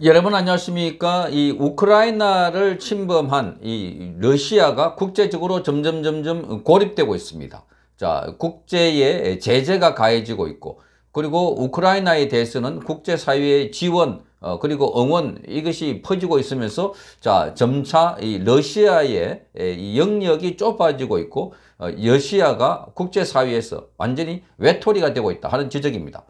여러분 안녕하십니까 이 우크라이나를 침범한 이 러시아가 국제적으로 점점 점점 고립되고 있습니다 자국제의 제재가 가해지고 있고 그리고 우크라이나에 대해서는 국제사회의 지원 어, 그리고 응원 이것이 퍼지고 있으면서 자 점차 이 러시아의 이 영역이 좁아지고 있고 어, 러시아가 국제사회에서 완전히 외톨이가 되고 있다 하는 지적입니다.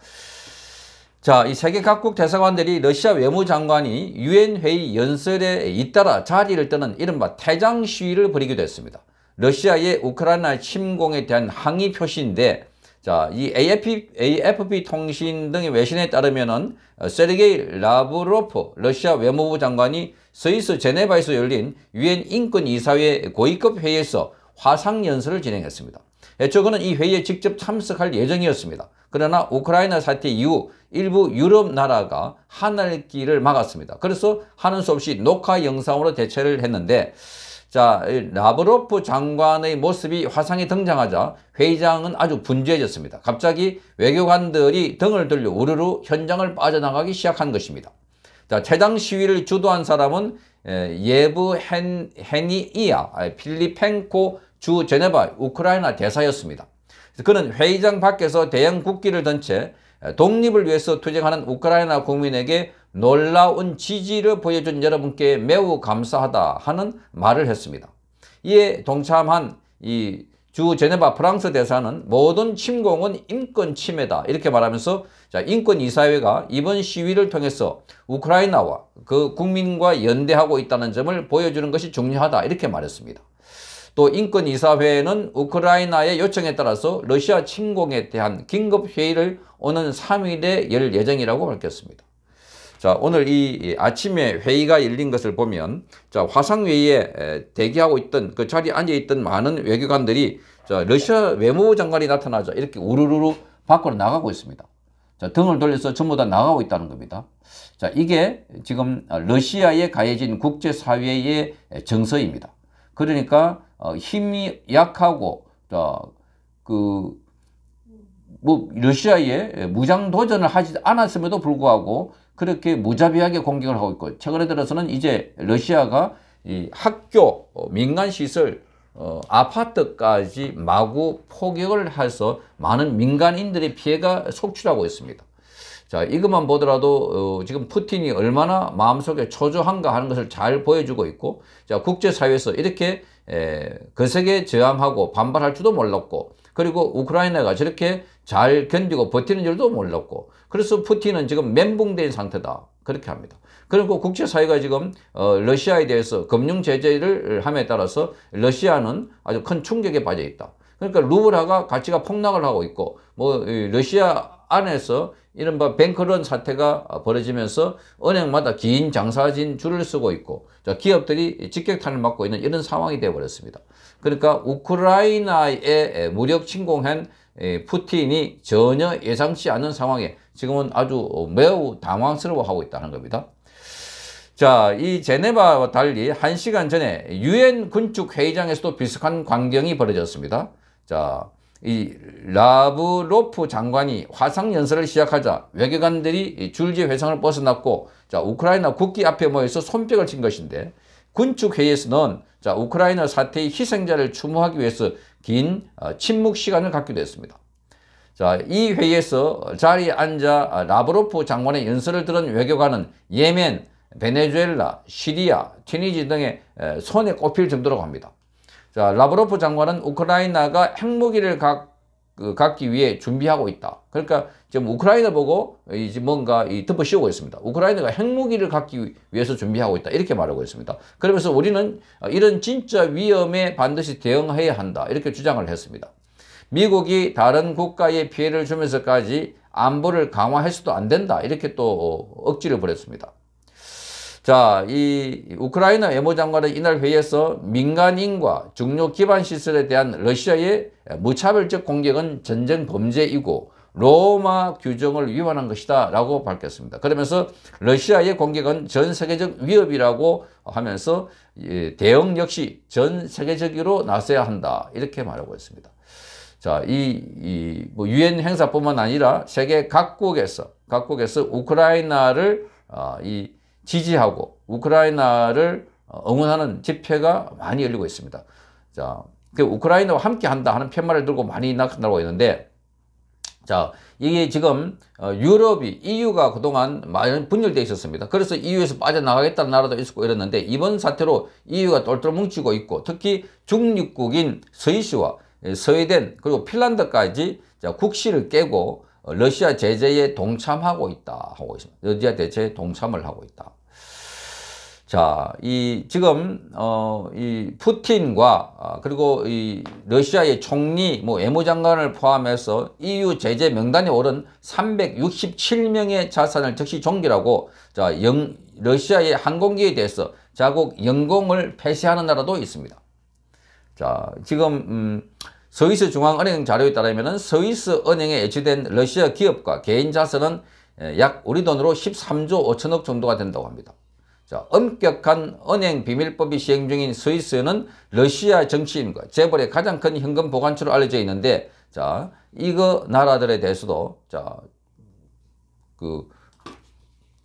자, 이 세계 각국 대사관들이 러시아 외무장관이 유엔 회의 연설에 잇따라 자리를 떠는 이른바 퇴장 시위를 벌이기도 했습니다. 러시아의 우크라이나 침공에 대한 항의 표시인데 자, 이 AFP, AFP 통신 등의 외신에 따르면은 어, 세르게이 라브로프 러시아 외무부 장관이 스위스 제네바에서 열린 유엔 인권 이사회 고위급 회의에서 화상 연설을 진행했습니다. 애초그는이 회의에 직접 참석할 예정이었습니다. 그러나 우크라이나 사태 이후 일부 유럽 나라가 하늘길을 막았습니다. 그래서 하는 수 없이 녹화 영상으로 대체를 했는데 자, 라브로프 장관의 모습이 화상에 등장하자 회의장은 아주 분주해졌습니다. 갑자기 외교관들이 등을 들려 우르르 현장을 빠져나가기 시작한 것입니다. 자, 최장 시위를 주도한 사람은 예브 헨, 헨이 이아 필리펜코 주 제네바 우크라이나 대사였습니다. 그는 회의장 밖에서 대형 국기를 던 채 독립을 위해서 투쟁하는 우크라이나 국민에게 놀라운 지지를 보여준 여러분께 매우 감사하다 하는 말을 했습니다. 이에 동참한 이 주 제네바 프랑스 대사는 모든 침공은 인권 침해다 이렇게 말하면서 자 인권 이사회가 이번 시위를 통해서 우크라이나와 그 국민과 연대하고 있다는 점을 보여주는 것이 중요하다 이렇게 말했습니다. 또 인권이사회는 우크라이나의 요청에 따라서 러시아 침공에 대한 긴급회의를 오는 3일에 열 예정이라고 밝혔습니다. 자, 오늘 이 아침에 회의가 열린 것을 보면, 자, 화상회의에 대기하고 있던, 그 자리에 앉아있던 많은 외교관들이, 자, 러시아 외무부 장관이 나타나자 이렇게 우르르르 밖으로 나가고 있습니다. 자, 등을 돌려서 전부 다 나가고 있다는 겁니다. 자, 이게 지금 러시아에 가해진 국제사회의 정서입니다. 그러니까 어, 힘이 약하고 그뭐 러시아에 무장 도전을 하지 않았음에도 불구하고 그렇게 무자비하게 공격을 하고 있고 최근에 들어서는 이제 러시아가 이 학교 어, 민간 시설 어, 아파트까지 마구 포격을 해서 많은 민간인들의 피해가 속출하고 있습니다. 자, 이것만 보더라도 어, 지금 푸틴이 얼마나 마음속에 초조한가 하는 것을 잘 보여주고 있고, 자, 국제사회에서 이렇게 예, 그 에, 거세게 저항하고 반발할 줄도 몰랐고 그리고 우크라이나가 저렇게 잘 견디고 버티는 줄도 몰랐고 그래서 푸틴은 지금 멘붕된 상태다 그렇게 합니다. 그리고 국제사회가 지금 어, 러시아에 대해서 금융 제재를 함에 따라서 러시아는 아주 큰 충격에 빠져 있다. 그러니까 루브라가 가치가 폭락을 하고 있고 뭐 러시아 안에서 이른바 뱅크런 사태가 벌어지면서 은행마다 긴 장사진 줄을 쓰고 있고 기업들이 직격탄을 맞고 있는 이런 상황이 되어버렸습니다. 그러니까 우크라이나에 무력 침공한 푸틴이 전혀 예상치 않은 상황에 지금은 아주 매우 당황스러워하고 있다는 겁니다. 자, 이 제네바와 달리 한시간 전에 유엔 군축 회의장에서도 비슷한 광경이 벌어졌습니다. 자, 이 라브로프 장관이 화상 연설을 시작하자 외교관들이 줄지 회상을 벗어났고 자 우크라이나 국기 앞에 모여서 손뼉을 친 것인데 군축 회의에서는 자 우크라이나 사태의 희생자를 추모하기 위해서 긴 어, 침묵 시간을 갖기도 했습니다. 자 이 회의에서 자리에 앉아 라브로프 장관의 연설을 들은 외교관은 예멘, 베네수엘라, 시리아, 튀니지 등의 손에 꼽힐 정도라고 합니다. 자, 라브로프 장관은 우크라이나가 핵무기를 각, 그, 갖기 위해 준비하고 있다. 그러니까 지금 우크라이나 보고 이제 뭔가 이 덮어 씌우고 있습니다. 우크라이나가 핵무기를 갖기 위해서 준비하고 있다. 이렇게 말하고 있습니다. 그러면서 우리는 어, 이런 진짜 위험에 반드시 대응해야 한다. 이렇게 주장을 했습니다. 미국이 다른 국가에 피해를 주면서까지 안보를 강화할 수도 안 된다. 이렇게 또 어, 억지를 부렸습니다. 자, 이 우크라이나 외무장관의 이날 회의에서 민간인과 중요 기반 시설에 대한 러시아의 무차별적 공격은 전쟁 범죄이고 로마 규정을 위반한 것이다 라고 밝혔습니다. 그러면서 러시아의 공격은 전 세계적 위협이라고 하면서 예, 대응 역시 전 세계적으로 나서야 한다 이렇게 말하고 있습니다. 자, 이, 이, 뭐, 유엔 행사뿐만 아니라 세계 각국에서, 각국에서 우크라이나를, 아, 이, 지지하고 우크라이나를 어, 응원하는 집회가 많이 열리고 있습니다. 자, 그 우크라이나와 함께 한다 하는 편말을 들고 많이 나타나고 있는데, 자, 이게 지금 어, 유럽이, EU가 그동안 많이 분열되어 있었습니다. 그래서 EU에서 빠져나가겠다는 나라도 있었고 이랬는데, 이번 사태로 EU가 똘똘 뭉치고 있고, 특히 중립국인 스위스와 예, 스웨덴, 그리고 핀란드까지 국시를 깨고, 어, 러시아 제재에 동참하고 있다 하고 있습니다. 러시아 대체에 동참을 하고 있다. 자, 이 지금 어 이 푸틴과 아, 그리고 이 러시아의 총리 뭐 외무장관을 포함해서 EU 제재 명단에 오른 367명의 자산을 즉시 종결하고 자, 영, 러시아의 항공기에 대해서 자국 연공을 폐쇄하는 나라도 있습니다. 자, 지금 음 스위스 중앙은행 자료에 따르면 스위스 은행에 예치된 러시아 기업과 개인 자산은 약 우리 돈으로 13조 5천억 정도가 된다고 합니다. 자, 엄격한 은행 비밀법이 시행 중인 스위스는 러시아 정치인과 재벌의 가장 큰 현금 보관처로 알려져 있는데 자, 이거 나라들에 대해서도 자, 그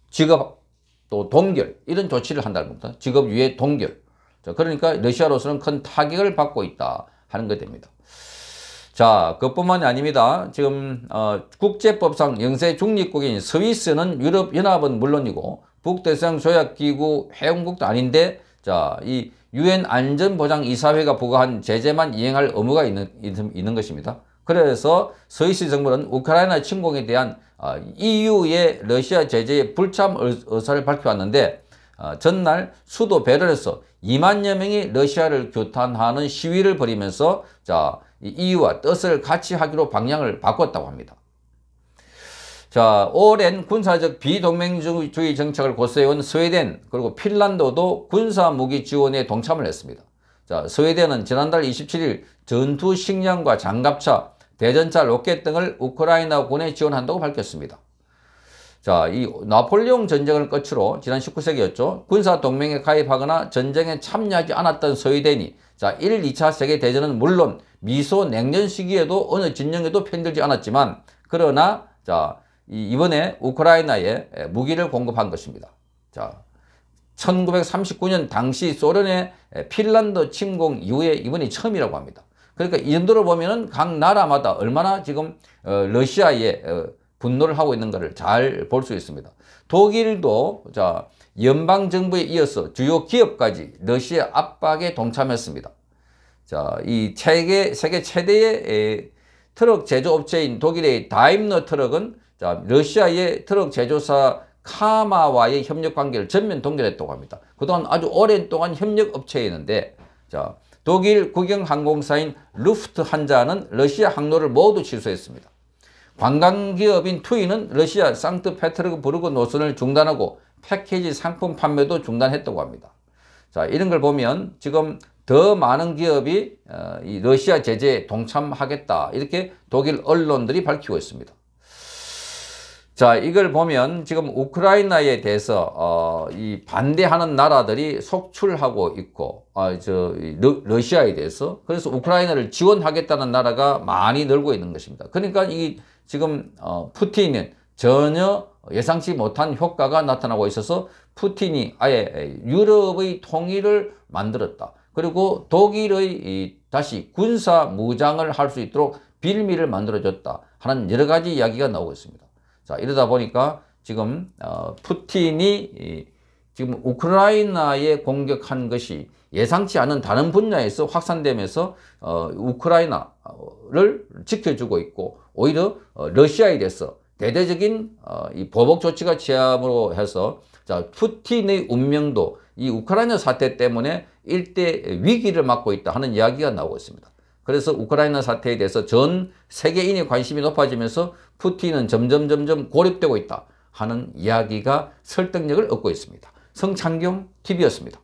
직업 또 동결 이런 조치를 한다는 겁니다. 직업 유예 동결. 자, 그러니까 러시아로서는 큰 타격을 받고 있다 하는 것 됩니다. 자, 그뿐만이 것 아닙니다. 지금 어, 국제법상 영세 중립국인 스위스는 유럽연합은 물론이고 북대서양 조약기구 회원국도 아닌데 자, 이 유엔 안전보장이사회가 부과한 제재만 이행할 의무가 있는, 있는 있는 것입니다. 그래서 스위스 정부는 우크라이나 침공에 대한 어, EU의 러시아 제재에 불참 의사를 밝혀왔는데 어, 전날 수도 베를에서 2만여 명이 러시아를 교탄하는 시위를 벌이면서 자 이유와 뜻을 같이 하기로 방향을 바꿨다고 합니다. 자, 오랜 군사적 비동맹주의 정책을 고수해온 스웨덴 그리고 핀란드도 군사 무기 지원에 동참을 했습니다. 자, 스웨덴은 지난달 27일 전투 식량과 장갑차, 대전차, 로켓 등을 우크라이나군에 지원한다고 밝혔습니다. 자, 이 나폴레옹 전쟁을 끝으로 지난 19세기였죠. 군사 동맹에 가입하거나 전쟁에 참여하지 않았던 스웨덴이 자, 1, 2차 세계 대전은 물론 미소 냉전 시기에도 어느 진영에도 편들지 않았지만 그러나 자 이번에 우크라이나에 무기를 공급한 것입니다. 자 1939년 당시 소련의 핀란드 침공 이후에 이번이 처음이라고 합니다. 그러니까 이 정도로 보면은 각 나라마다 얼마나 지금 어, 러시아에 어, 분노를 하고 있는가를 잘 볼 수 있습니다. 독일도 자 연방 정부에 이어서 주요 기업까지 러시아 압박에 동참했습니다. 자, 이 세계, 세계 최대의 에, 트럭 제조업체인 독일의 다임너 트럭은 자, 러시아의 트럭 제조사 카마와의 협력 관계를 전면 동결했다고 합니다. 그동안 아주 오랜 동안 협력 업체였는데 자, 독일 국영 항공사인 루프트한자는 러시아 항로를 모두 취소했습니다. 관광기업인 투이는 러시아 상트페트르부르그 노선을 중단하고 패키지 상품 판매도 중단했다고 합니다. 자, 이런 걸 보면 지금 더 많은 기업이 어, 이 러시아 제재에 동참하겠다 이렇게 독일 언론들이 밝히고 있습니다. 자 이걸 보면 지금 우크라이나에 대해서 어, 이 반대하는 나라들이 속출하고 있고 어, 저 러, 시아에 대해서 그래서 우크라이나를 지원하겠다는 나라가 많이 늘고 있는 것입니다. 그러니까 이 지금 어, 푸틴은 전혀 예상치 못한 효과가 나타나고 있어서 푸틴이 아예 유럽의 통일을 만들었다. 그리고 독일의 이 다시 군사 무장을 할 수 있도록 빌미를 만들어줬다 하는 여러 가지 이야기가 나오고 있습니다. 자 이러다 보니까 지금 어, 푸틴이 지금 우크라이나에 공격한 것이 예상치 않은 다른 분야에서 확산되면서 어, 우크라이나를 지켜주고 있고 오히려 어, 러시아에 대해서 대대적인 어, 이 보복 조치가 취함으로 해서 자 푸틴의 운명도 이 우크라이나 사태 때문에 일대 위기를 맞고 있다 하는 이야기가 나오고 있습니다. 그래서 우크라이나 사태에 대해서 전 세계인의 관심이 높아지면서 푸틴은 점점 점점 고립되고 있다 하는 이야기가 설득력을 얻고 있습니다. 성창경 TV였습니다.